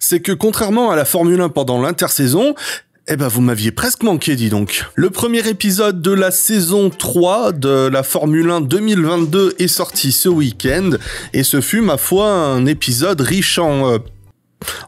c'est que contrairement à la Formule 1 pendant l'intersaison, eh ben, vous m'aviez presque manqué, dis donc. Le premier épisode de la saison 3 de la Formule 1 2022 est sorti ce week-end, et ce fut, ma foi, un épisode riche en... Euh,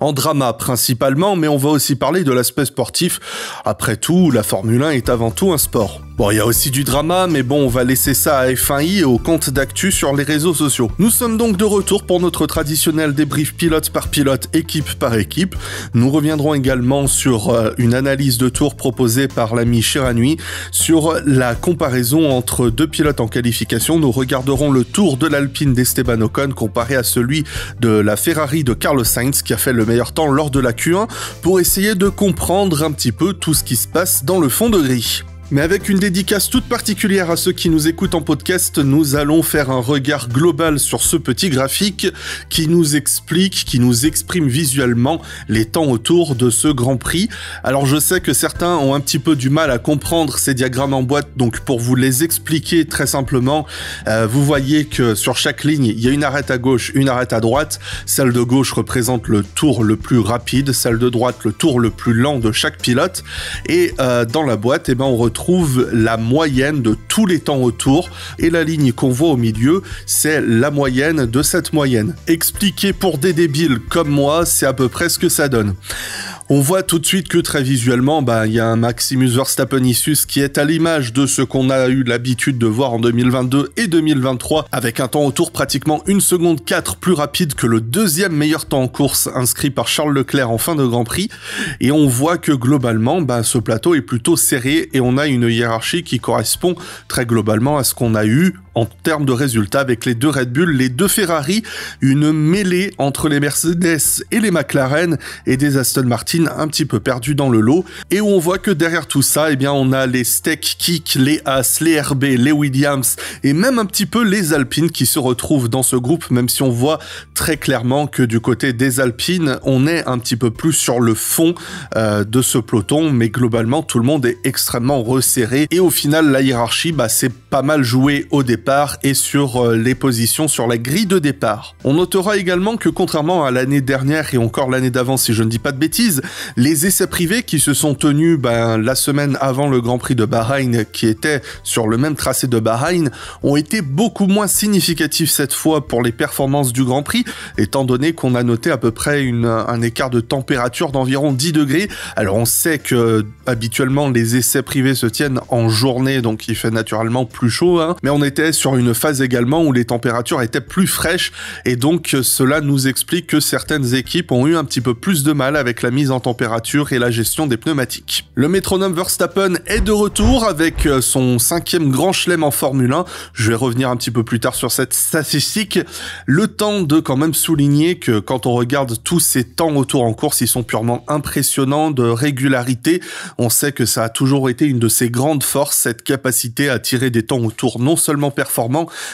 en drama principalement, mais on va aussi parler de l'aspect sportif. Après tout, la Formule 1 est avant tout un sport. Bon, il y a aussi du drama, mais bon, on va laisser ça à F1i et aux comptes d'actu sur les réseaux sociaux. Nous sommes donc de retour pour notre traditionnel débrief pilote par pilote, équipe par équipe. Nous reviendrons également sur euh, une analyse de tour proposée par l'ami Chiranui sur la comparaison entre deux pilotes en qualification. Nous regarderons le tour de l'Alpine d'Esteban Ocon comparé à celui de la Ferrari de Carlos Sainz qui a fait le meilleur temps lors de la Q1 pour essayer de comprendre un petit peu tout ce qui se passe dans le fond de gris. Mais avec une dédicace toute particulière à ceux qui nous écoutent en podcast, nous allons faire un regard global sur ce petit graphique qui nous explique, qui nous exprime visuellement les temps autour de ce Grand Prix. Alors je sais que certains ont un petit peu du mal à comprendre ces diagrammes en boîte, donc pour vous les expliquer très simplement, euh, vous voyez que sur chaque ligne, il y a une arête à gauche, une arête à droite. Celle de gauche représente le tour le plus rapide, celle de droite le tour le plus lent de chaque pilote. Et euh, dans la boîte, eh ben, on retrouve la moyenne de tous les temps autour et la ligne qu'on voit au milieu, c'est la moyenne de cette moyenne. Expliquer pour des débiles comme moi, c'est à peu près ce que ça donne. On voit tout de suite que très visuellement, bah, il y a un Maximus Verstappenissus qui est à l'image de ce qu'on a eu l'habitude de voir en 2022 et 2023, avec un temps autour pratiquement une seconde 4 plus rapide que le deuxième meilleur temps en course inscrit par Charles Leclerc en fin de Grand Prix. Et on voit que globalement, bah, ce plateau est plutôt serré et on a une hiérarchie qui correspond très globalement à ce qu'on a eu en termes de résultats avec les deux Red Bull, les deux Ferrari, une mêlée entre les Mercedes et les McLaren et des Aston Martin un petit peu perdus dans le lot et où on voit que derrière tout ça, eh bien, on a les Steak Kick, les As, les RB, les Williams et même un petit peu les Alpines qui se retrouvent dans ce groupe, même si on voit très clairement que du côté des Alpines, on est un petit peu plus sur le fond euh, de ce peloton, mais globalement, tout le monde est extrêmement resserré et au final, la hiérarchie, bah, c'est pas mal joué au départ départ et sur euh, les positions sur la grille de départ. On notera également que contrairement à l'année dernière et encore l'année d'avant si je ne dis pas de bêtises, les essais privés qui se sont tenus ben, la semaine avant le Grand Prix de Bahreïn qui était sur le même tracé de Bahreïn ont été beaucoup moins significatifs cette fois pour les performances du Grand Prix étant donné qu'on a noté à peu près un écart de température d'environ 10 degrés. Alors on sait que habituellement les essais privés se tiennent en journée donc il fait naturellement plus chaud hein. mais on était sur une phase également où les températures étaient plus fraîches et donc euh, cela nous explique que certaines équipes ont eu un petit peu plus de mal avec la mise en température et la gestion des pneumatiques. Le métronome Verstappen est de retour avec euh, son cinquième grand chelem en Formule 1. Je vais revenir un petit peu plus tard sur cette statistique. Le temps de quand même souligner que quand on regarde tous ces temps autour en course, ils sont purement impressionnants de régularité. On sait que ça a toujours été une de ses grandes forces, cette capacité à tirer des temps autour non seulement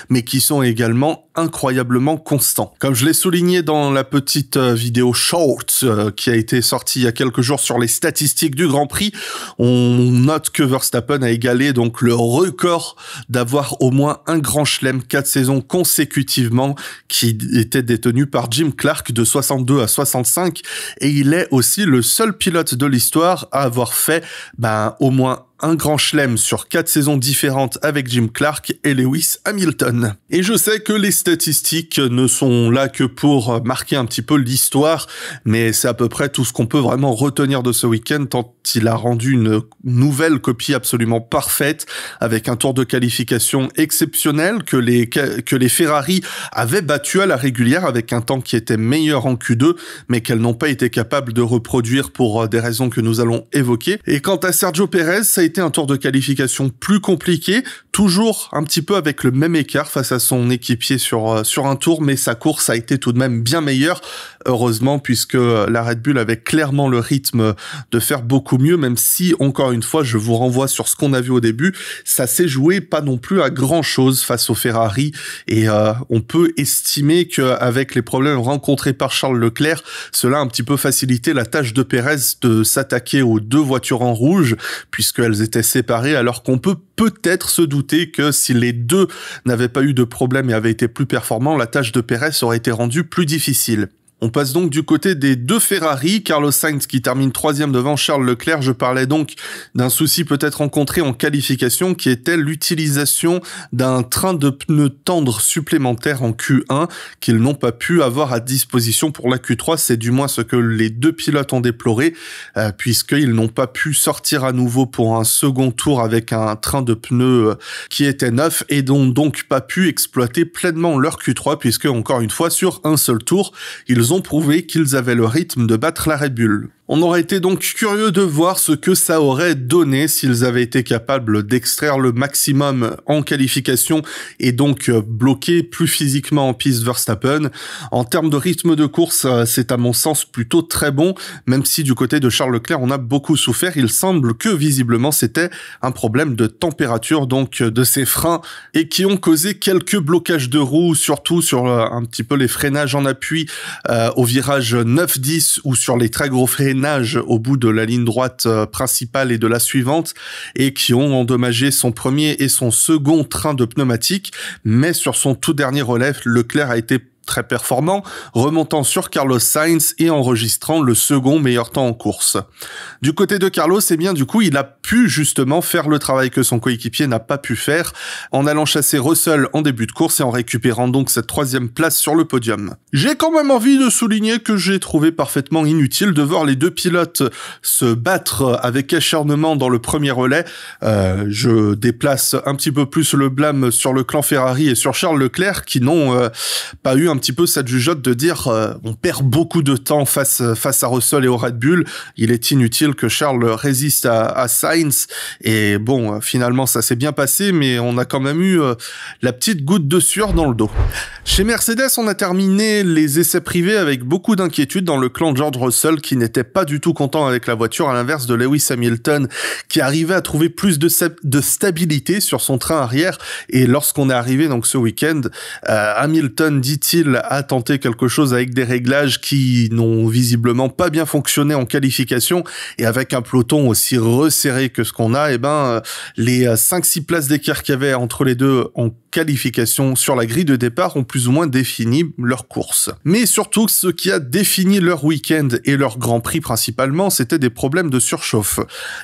mais qui sont également incroyablement constants. Comme je l'ai souligné dans la petite euh, vidéo short euh, qui a été sortie il y a quelques jours sur les statistiques du Grand Prix, on note que Verstappen a égalé donc le record d'avoir au moins un Grand Chelem quatre saisons consécutivement qui était détenu par Jim Clark de 62 à 65 et il est aussi le seul pilote de l'histoire à avoir fait ben, au moins un grand chelem sur quatre saisons différentes avec Jim Clark et Lewis Hamilton. Et je sais que les statistiques ne sont là que pour marquer un petit peu l'histoire, mais c'est à peu près tout ce qu'on peut vraiment retenir de ce week-end tant il a rendu une nouvelle copie absolument parfaite avec un tour de qualification exceptionnel que les, que les Ferrari avaient battu à la régulière avec un temps qui était meilleur en Q2, mais qu'elles n'ont pas été capables de reproduire pour des raisons que nous allons évoquer. Et quant à Sergio Perez, ça c'était un tour de qualification plus compliqué, toujours un petit peu avec le même écart face à son équipier sur, euh, sur un tour, mais sa course a été tout de même bien meilleure heureusement, puisque la Red Bull avait clairement le rythme de faire beaucoup mieux, même si, encore une fois, je vous renvoie sur ce qu'on a vu au début, ça s'est joué pas non plus à grand-chose face au Ferrari, et euh, on peut estimer qu'avec les problèmes rencontrés par Charles Leclerc, cela a un petit peu facilité la tâche de Perez de s'attaquer aux deux voitures en rouge, puisqu'elles étaient séparées, alors qu'on peut peut-être se douter que si les deux n'avaient pas eu de problème et avaient été plus performants, la tâche de Pérez aurait été rendue plus difficile. On passe donc du côté des deux Ferrari, Carlos Sainz qui termine troisième devant Charles Leclerc. Je parlais donc d'un souci peut-être rencontré en qualification qui était l'utilisation d'un train de pneus tendre supplémentaire en Q1 qu'ils n'ont pas pu avoir à disposition pour la Q3. C'est du moins ce que les deux pilotes ont déploré euh, puisqu'ils n'ont pas pu sortir à nouveau pour un second tour avec un train de pneus euh, qui était neuf et n'ont donc pas pu exploiter pleinement leur Q3 puisque encore une fois sur un seul tour ils ont prouvé qu'ils avaient le rythme de battre la rébule. On aurait été donc curieux de voir ce que ça aurait donné s'ils avaient été capables d'extraire le maximum en qualification et donc euh, bloquer plus physiquement en piste Verstappen. En termes de rythme de course, euh, c'est à mon sens plutôt très bon, même si du côté de Charles Leclerc on a beaucoup souffert. Il semble que visiblement c'était un problème de température donc euh, de ses freins et qui ont causé quelques blocages de roues, surtout sur un petit peu les freinages en appui au virage 9-10 ou sur les très gros freins nage au bout de la ligne droite euh, principale et de la suivante et qui ont endommagé son premier et son second train de pneumatiques. Mais sur son tout dernier relève, Leclerc a été très performant, remontant sur Carlos Sainz et enregistrant le second meilleur temps en course. Du côté de Carlos, eh bien du coup, il a pu justement faire le travail que son coéquipier n'a pas pu faire en allant chasser Russell en début de course et en récupérant donc cette troisième place sur le podium. J'ai quand même envie de souligner que j'ai trouvé parfaitement inutile de voir les deux pilotes se battre avec acharnement dans le premier relais. Euh, je déplace un petit peu plus le blâme sur le clan Ferrari et sur Charles Leclerc qui n'ont euh, pas eu un petit peu sa jugeote de dire euh, on perd beaucoup de temps face face à Russell et au Red Bull. Il est inutile que Charles résiste à, Sainz. Et bon, euh, finalement, ça s'est bien passé, mais on a quand même eu euh, la petite goutte de sueur dans le dos. Chez Mercedes, on a terminé les essais privés avec beaucoup d'inquiétude dans le clan de George Russell qui n'était pas du tout content avec la voiture, à l'inverse de Lewis Hamilton qui arrivait à trouver plus de, de stabilité sur son train arrière. Et lorsqu'on est arrivé donc ce week-end, Hamilton dit-il à a quelque chose avec des réglages qui n'ont visiblement pas bien fonctionné en qualification et avec un peloton aussi resserré que ce qu'on a, et eh ben euh, les 5-6 euh, places d'écart qu'il y avait entre les deux ont qualifications sur la grille de départ ont plus ou moins défini leur course. Mais surtout, ce qui a défini leur week-end et leur Grand Prix principalement, c'était des problèmes de surchauffe.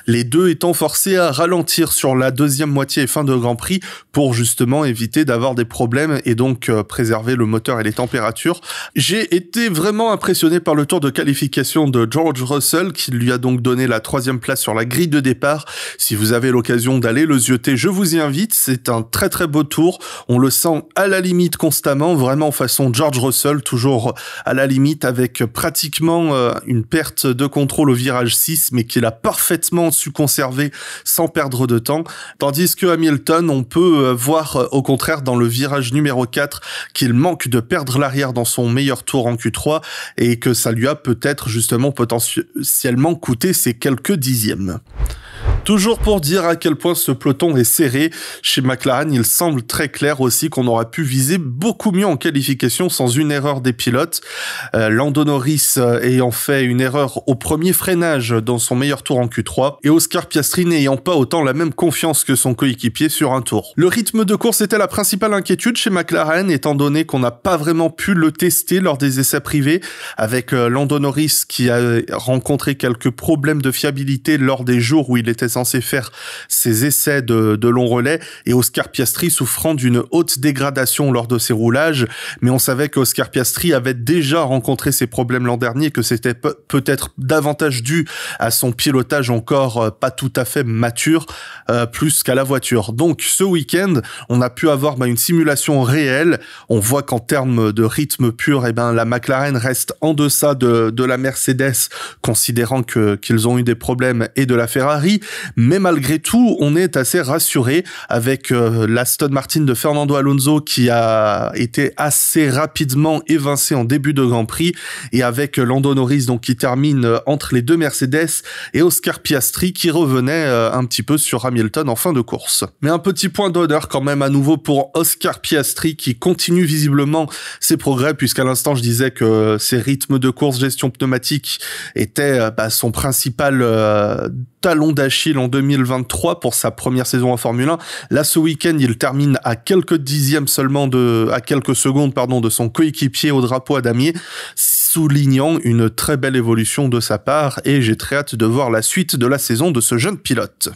Les deux étant forcés à ralentir sur la deuxième moitié et fin de Grand Prix pour justement éviter d'avoir des problèmes et donc euh, préserver le moteur et les températures. J'ai été vraiment impressionné par le tour de qualification de George Russell qui lui a donc donné la troisième place sur la grille de départ. Si vous avez l'occasion d'aller le zioter, je vous y invite. C'est un très très beau tour on le sent à la limite constamment, vraiment en façon George Russell, toujours à la limite avec pratiquement euh, une perte de contrôle au virage 6, mais qu'il a parfaitement su conserver sans perdre de temps. Tandis que Hamilton, on peut euh, voir euh, au contraire dans le virage numéro 4 qu'il manque de perdre l'arrière dans son meilleur tour en Q3 et que ça lui a peut-être justement potentiellement coûté ses quelques dixièmes. Toujours pour dire à quel point ce peloton est serré, chez McLaren, il semble très clair aussi qu'on aurait pu viser beaucoup mieux en qualification sans une erreur des pilotes. Euh, Lando Norris euh, ayant fait une erreur au premier freinage dans son meilleur tour en Q3 et Oscar Piastri n'ayant pas autant la même confiance que son coéquipier sur un tour. Le rythme de course était la principale inquiétude chez McLaren étant donné qu'on n'a pas vraiment pu le tester lors des essais privés avec euh, Lando Norris qui a rencontré quelques problèmes de fiabilité lors des jours où il était censé faire ses essais de, long relais et Oscar Piastri souffrant d'une haute dégradation lors de ses roulages. Mais on savait qu'Oscar Piastri avait déjà rencontré ces problèmes l'an dernier, que c'était peut-être davantage dû à son pilotage encore euh, pas tout à fait mature, euh, plus qu'à la voiture. Donc ce week-end, on a pu avoir bah, une simulation réelle. On voit qu'en termes de rythme pur, et eh ben, la McLaren reste en deçà de, de la Mercedes, considérant que qu'ils ont eu des problèmes, et de la Ferrari. Mais malgré tout, on est assez rassuré avec la euh, l'Aston Martin de Fernando Alonso qui a été assez rapidement évincé en début de Grand Prix et avec euh, Lando Norris donc qui termine euh, entre les deux Mercedes et Oscar Piastri qui revenait un petit peu sur Hamilton en fin de course. Mais un petit point d'honneur quand même à nouveau pour Oscar Piastri qui continue visiblement ses progrès puisqu'à l'instant je disais que ses rythmes de course, gestion pneumatique étaient bah, son principal talon d'Achille en 2023 pour sa première saison en Formule 1. Là, ce week-end, il termine à quelques dixièmes seulement de, à quelques secondes, pardon, de son coéquipier au drapeau à damier, soulignant une très belle évolution de sa part et j'ai très hâte de voir la suite de la saison de ce jeune pilote.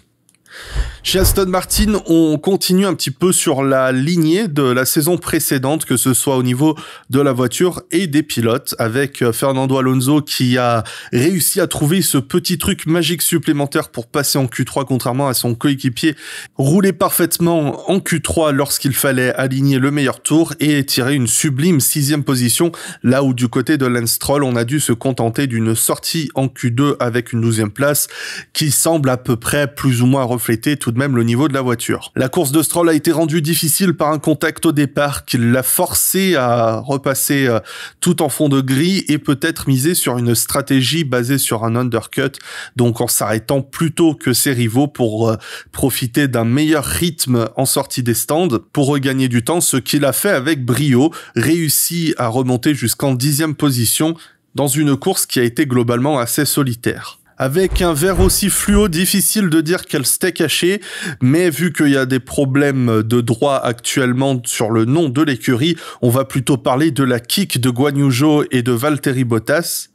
Chez Aston Martin, on continue un petit peu sur la lignée de la saison précédente, que ce soit au niveau de la voiture et des pilotes, avec euh, Fernando Alonso qui a réussi à trouver ce petit truc magique supplémentaire pour passer en Q3, contrairement à son coéquipier, rouler parfaitement en Q3 lorsqu'il fallait aligner le meilleur tour et tirer une sublime sixième position, là où du côté de Lance on a dû se contenter d'une sortie en Q2 avec une douzième place, qui semble à peu près plus ou moins refléter tout de même le niveau de la voiture. La course de Stroll a été rendue difficile par un contact au départ qui l'a forcé à repasser euh, tout en fond de gris et peut-être miser sur une stratégie basée sur un undercut, donc en s'arrêtant plus tôt que ses rivaux pour euh, profiter d'un meilleur rythme en sortie des stands pour regagner du temps, ce qu'il a fait avec brio, réussi à remonter jusqu'en dixième position dans une course qui a été globalement assez solitaire. Avec un verre aussi fluo, difficile de dire qu'elle s'était cachée mais vu qu'il y a des problèmes de droit actuellement sur le nom de l'écurie, on va plutôt parler de la kick de Guanyujo et de Valtteri Bottas.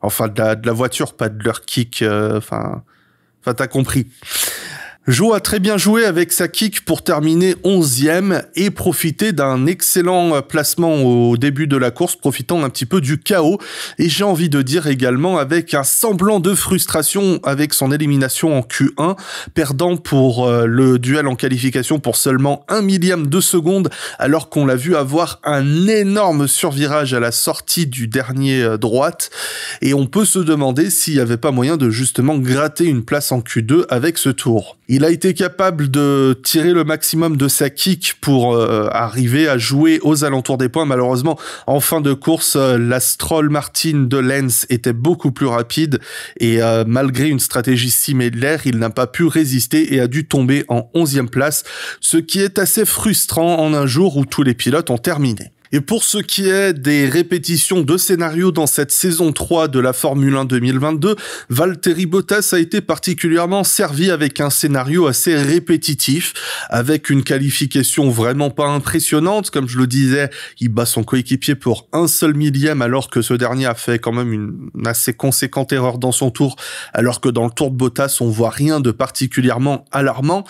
Enfin, de la, voiture, pas de leur kick, euh, enfin... enfin, t'as compris. Joe a très bien joué avec sa kick pour terminer 11e et profiter d'un excellent euh, placement au début de la course, profitant un petit peu du chaos. Et j'ai envie de dire également avec un semblant de frustration avec son élimination en Q1, perdant pour euh, le duel en qualification pour seulement un millième de seconde, alors qu'on l'a vu avoir un énorme survirage à la sortie du dernier euh, droite. Et on peut se demander s'il n'y avait pas moyen de justement gratter une place en Q2 avec ce tour. Il a été capable de tirer le maximum de sa kick pour euh, arriver à jouer aux alentours des points. Malheureusement, en fin de course, l'Astrol euh, la Stroll Martin de Lens était beaucoup plus rapide et euh, malgré une stratégie similaire, il n'a pas pu résister et a dû tomber en 11e place, ce qui est assez frustrant en un jour où tous les pilotes ont terminé. Et pour ce qui est des répétitions de scénarios dans cette saison 3 de la Formule 1 2022, Valtteri Bottas a été particulièrement servi avec un scénario assez répétitif, avec une qualification vraiment pas impressionnante. Comme je le disais, il bat son coéquipier pour un seul millième alors que ce dernier a fait quand même une assez conséquente erreur dans son tour, alors que dans le tour de Bottas, on voit rien de particulièrement alarmant.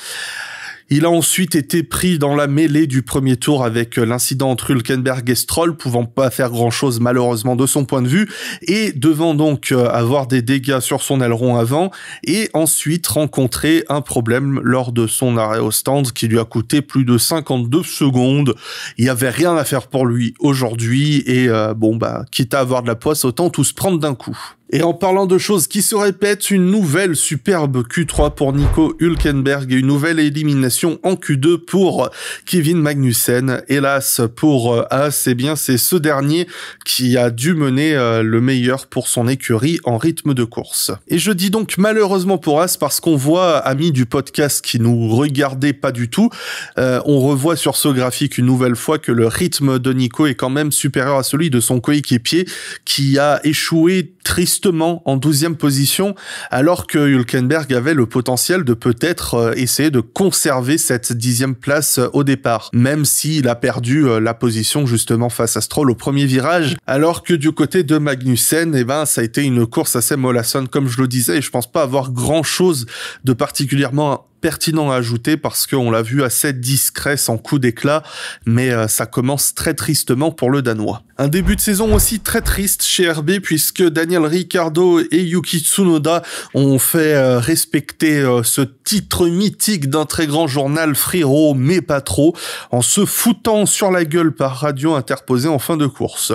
Il a ensuite été pris dans la mêlée du premier tour avec euh, l'incident entre Hulkenberg et Stroll, pouvant pas faire grand chose malheureusement de son point de vue, et devant donc euh, avoir des dégâts sur son aileron avant, et ensuite rencontrer un problème lors de son arrêt au stand qui lui a coûté plus de 52 secondes. Il n'y avait rien à faire pour lui aujourd'hui, et euh, bon bah, quitte à avoir de la poisse, autant tout se prendre d'un coup. Et en parlant de choses qui se répètent, une nouvelle superbe Q3 pour Nico Hülkenberg et une nouvelle élimination en Q2 pour Kevin Magnussen. Hélas, pour euh, As, eh bien, c'est ce dernier qui a dû mener euh, le meilleur pour son écurie en rythme de course. Et je dis donc malheureusement pour As parce qu'on voit, amis du podcast qui nous regardait pas du tout, euh, on revoit sur ce graphique une nouvelle fois que le rythme de Nico est quand même supérieur à celui de son coéquipier qui a échoué tristement en 12e position, alors que Hülkenberg avait le potentiel de peut-être euh, essayer de conserver cette dixième place euh, au départ, même s'il a perdu euh, la position justement face à Stroll au premier virage, alors que du côté de Magnussen, et eh ben, ça a été une course assez mollassonne, comme je le disais, et je pense pas avoir grand chose de particulièrement pertinent à ajouter parce qu'on l'a vu assez discret, sans coup d'éclat, mais euh, ça commence très tristement pour le Danois. Un début de saison aussi très triste chez RB puisque Daniel Ricciardo et Yuki Tsunoda ont fait euh, respecter euh, ce titre mythique d'un très grand journal friro mais pas trop en se foutant sur la gueule par radio interposée en fin de course.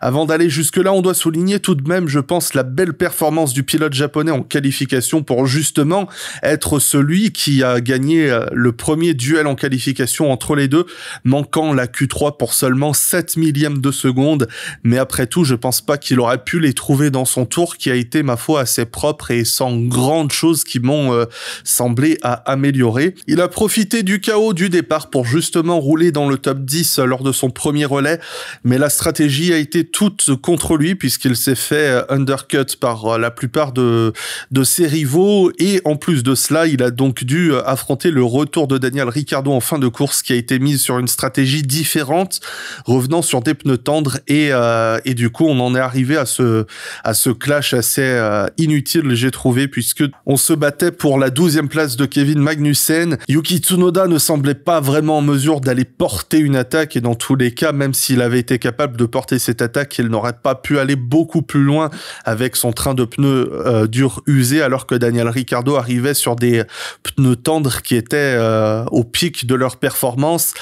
Avant d'aller jusque là, on doit souligner tout de même, je pense, la belle performance du pilote japonais en qualification pour justement être celui qui a gagné euh, le premier duel en qualification entre les deux, manquant la Q3 pour seulement 7 millièmes de seconde. Mais après tout, je pense pas qu'il aurait pu les trouver dans son tour qui a été, ma foi, assez propre et sans grandes choses qui m'ont euh, semblé à améliorer. Il a profité du chaos du départ pour justement rouler dans le top 10 lors de son premier relais, mais la stratégie a été toute contre lui puisqu'il s'est fait euh, undercut par la plupart de, de ses rivaux et en plus de cela, il a donc dû euh, affronter le retour de Daniel Ricciardo en fin de course qui a été mise sur une stratégie différente, revenant sur des pneus tendres et, euh, et du coup on en est arrivé à ce, à ce clash assez euh, inutile j'ai trouvé puisque on se battait pour la 12e place de Kevin Magnussen. Yuki Tsunoda ne semblait pas vraiment en mesure d'aller porter une attaque et dans tous les cas même s'il avait été capable de porter cette attaque il n'aurait pas pu aller beaucoup plus loin avec son train de pneus dur usé alors que Daniel Ricciardo arrivait sur des pneus ne tendre qui était euh, au pic de leur performance.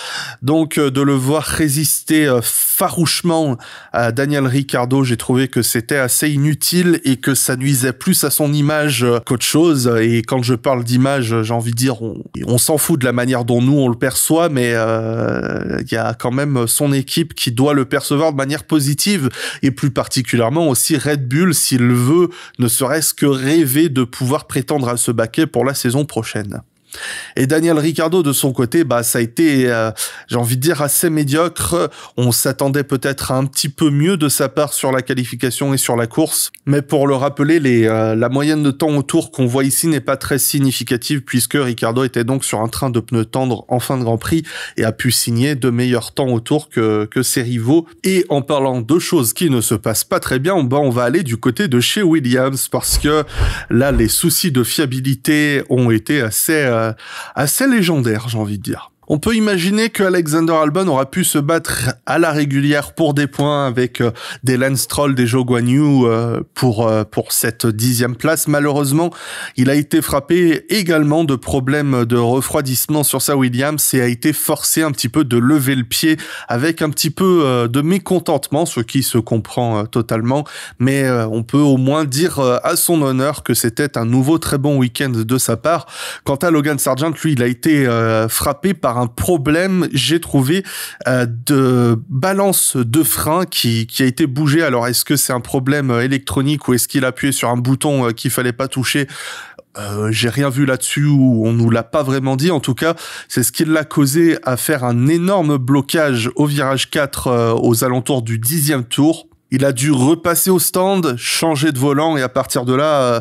Donc euh, de le voir résister euh, farouchement à Daniel Ricciardo, j'ai trouvé que c'était assez inutile et que ça nuisait plus à son image qu'autre chose. Et quand je parle d'image, j'ai envie de dire, on, s'en fout de la manière dont nous on le perçoit, mais il y a quand même son équipe qui doit le percevoir de manière positive et plus particulièrement aussi Red Bull s'il veut, ne serait-ce que rêver de pouvoir prétendre à ce baquet pour la saison prochaine prochaine. Et Daniel Ricardo, de son côté, bah, ça a été, euh, j'ai envie de dire, assez médiocre. On s'attendait peut-être à un petit peu mieux de sa part sur la qualification et sur la course. Mais pour le rappeler, les, euh, la moyenne de temps autour qu'on voit ici n'est pas très significative puisque Ricardo était donc sur un train de pneus tendres en fin de Grand Prix et a pu signer de meilleurs temps autour que, que ses rivaux. Et en parlant de choses qui ne se passent pas très bien, bah, on va aller du côté de chez Williams parce que là, les soucis de fiabilité ont été assez... Euh, euh, assez légendaire, j'ai envie de dire. On peut imaginer que Alexander Albon aura pu se battre à la régulière pour des points avec euh, des Lance des Joe Guan euh, pour, euh, pour cette dixième place. Malheureusement, il a été frappé également de problèmes de refroidissement sur sa Williams et a été forcé un petit peu de lever le pied avec un petit peu de mécontentement, ce qui se comprend totalement. Mais on peut au moins dire à son honneur que c'était un nouveau très bon week-end de sa part. Quant à Logan Sargent, lui, il a été frappé par un problème, j'ai trouvé, euh, de balance de frein qui, a été bougé. Alors, est-ce que c'est un problème euh, électronique ou est-ce qu'il appuyé sur un bouton euh, qu'il fallait pas toucher j'ai rien vu là-dessus ou on nous l'a pas vraiment dit. En tout cas, c'est ce qui l'a causé à faire un énorme blocage au virage 4 aux alentours du dixième tour. Il a dû repasser au stand, changer de volant et à partir de là, euh,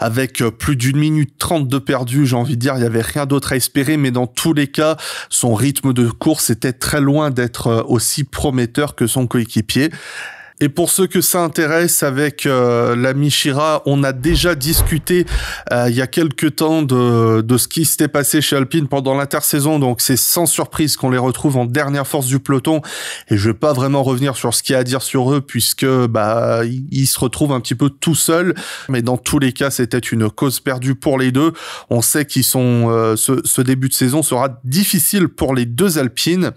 avec euh, plus d'une minute trente de perdu, j'ai envie de dire, il n'y avait rien d'autre à espérer. Mais dans tous les cas, son rythme de course était très loin d'être euh, aussi prometteur que son coéquipier. Et pour ceux que ça intéresse, avec la euh, l'ami Shira, on a déjà discuté euh, il y a quelques temps de, de ce qui s'était passé chez Alpine pendant l'intersaison. Donc c'est sans surprise qu'on les retrouve en dernière force du peloton. Et je vais pas vraiment revenir sur ce qu'il y a à dire sur eux puisque bah ils se retrouvent un petit peu tout seuls. Mais dans tous les cas, c'était une cause perdue pour les deux. On sait qu'ils sont euh, ce début de saison sera difficile pour les deux Alpines.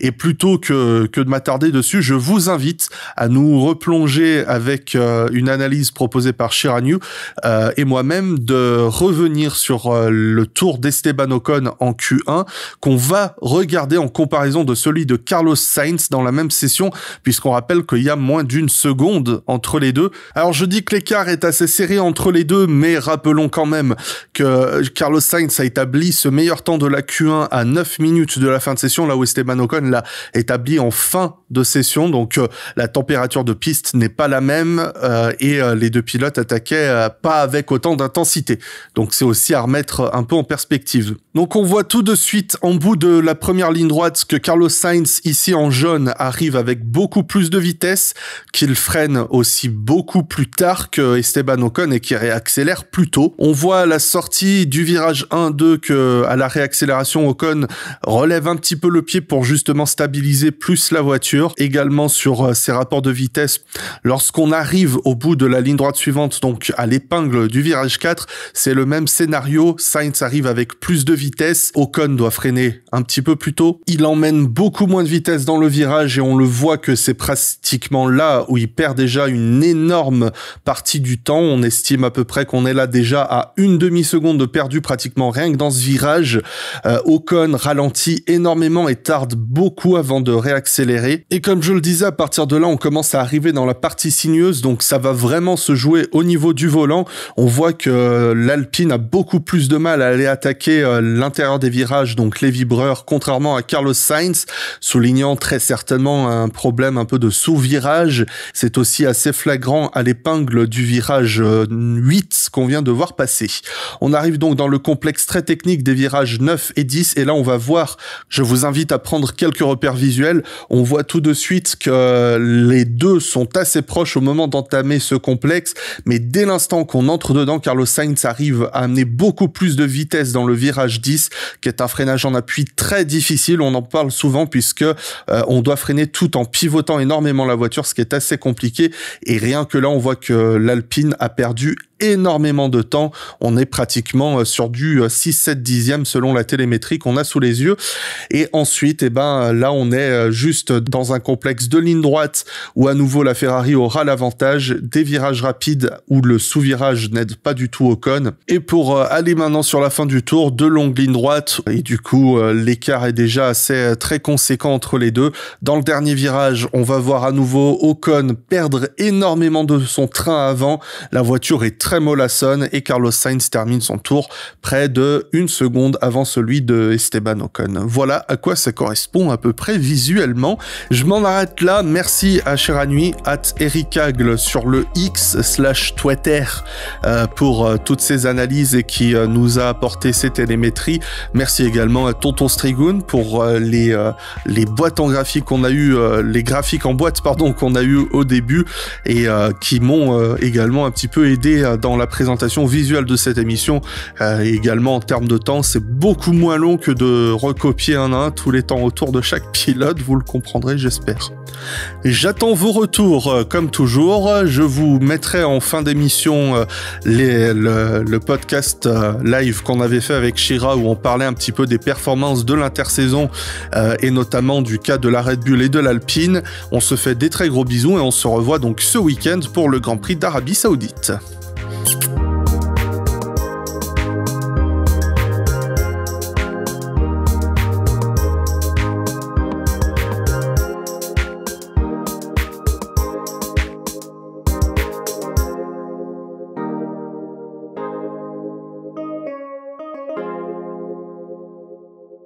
Et plutôt que, que de m'attarder dessus, je vous invite à nous replonger avec euh, une analyse proposée par Shiranyu euh, et moi-même de revenir sur euh, le tour d'Esteban Ocon en Q1 qu'on va regarder en comparaison de celui de Carlos Sainz dans la même session puisqu'on rappelle qu'il y a moins d'une seconde entre les deux. Alors je dis que l'écart est assez serré entre les deux mais rappelons quand même que Carlos Sainz a établi ce meilleur temps de la Q1 à 9 minutes de la fin de session là où Esteban Manocon l'a établi en fin de session, donc euh, la température de piste n'est pas la même euh, et euh, les deux pilotes attaquaient pas avec autant d'intensité. Donc c'est aussi à remettre un peu en perspective. Donc on voit tout de suite en bout de la première ligne droite que Carlos Sainz ici en jaune arrive avec beaucoup plus de vitesse, qu'il freine aussi beaucoup plus tard que Esteban Ocon et qui réaccélère plus tôt. On voit à la sortie du virage 1-2 que à la réaccélération Ocon relève un petit peu le pied pour justement stabiliser plus la voiture également sur euh, ses rapports de vitesse. Lorsqu'on arrive au bout de la ligne droite suivante, donc à l'épingle du virage 4, c'est le même scénario. Sainz arrive avec plus de vitesse. Ocon doit freiner un petit peu plus tôt. Il emmène beaucoup moins de vitesse dans le virage et on le voit que c'est pratiquement là où il perd déjà une énorme partie du temps. On estime à peu près qu'on est là déjà à une demi-seconde de perdu pratiquement rien que dans ce virage. Euh, Ocon ralentit énormément et tarde beaucoup avant de réaccélérer. Et comme je le disais, à partir de là, on commence à arriver dans la partie sinueuse, donc ça va vraiment se jouer au niveau du volant. On voit que euh, l'Alpine a beaucoup plus de mal à aller attaquer euh, l'intérieur des virages, donc les vibreurs, contrairement à Carlos Sainz, soulignant très certainement un problème un peu de sous-virage. C'est aussi assez flagrant à l'épingle du virage 8 euh, qu'on vient de voir passer. On arrive donc dans le complexe très technique des virages 9 et 10, et là on va voir, je vous invite à prendre quelques repères visuels, on voit tout de suite que les deux sont assez proches au moment d'entamer ce complexe, mais dès l'instant qu'on entre dedans, Carlos Sainz arrive à amener beaucoup plus de vitesse dans le virage 10, qui est un freinage en appui très difficile. On en parle souvent puisque euh, on doit freiner tout en pivotant énormément la voiture, ce qui est assez compliqué. Et rien que là, on voit que l'Alpine a perdu énormément de temps. On est pratiquement euh, sur du 6-7 euh, dixièmes selon la télémétrie qu'on a sous les yeux. Et ensuite, eh ben, euh, là, on est juste dans un complexe de ligne droite où à nouveau la Ferrari aura l'avantage des virages rapides où le sous-virage n'aide pas du tout au Et pour aller maintenant sur la fin du tour, de longues lignes droites. Et du coup, l'écart est déjà assez très conséquent entre les deux. Dans le dernier virage, on va voir à nouveau Ocon perdre énormément de son train avant. La voiture est Extremo et Carlos Sainz termine son tour près de une seconde avant celui de Esteban Ocon. Voilà à quoi ça correspond à peu près visuellement. Je m'en arrête là. Merci à Cheranui, à Eric Hagle sur le X slash Twitter euh, pour euh, toutes ces analyses et qui euh, nous a apporté ces télémétries. Merci également à Tonton Strigoon pour les, les boîtes en graphique qu'on a eu, les graphiques en boîte, pardon, qu'on a eu au début et qui m'ont également un petit peu aidé dans la présentation visuelle de cette émission. Euh, également en termes de temps, c'est beaucoup moins long que de recopier un à un tous les temps autour de chaque pilote, vous le comprendrez j'espère. J'attends vos retours euh, comme toujours. Je vous mettrai en fin d'émission euh, le, podcast live qu'on avait fait avec Shira où on parlait un petit peu des performances de l'intersaison et notamment du cas de la Red Bull et de l'Alpine. On se fait des très gros bisous et on se revoit donc ce week-end pour le Grand Prix d'Arabie Saoudite.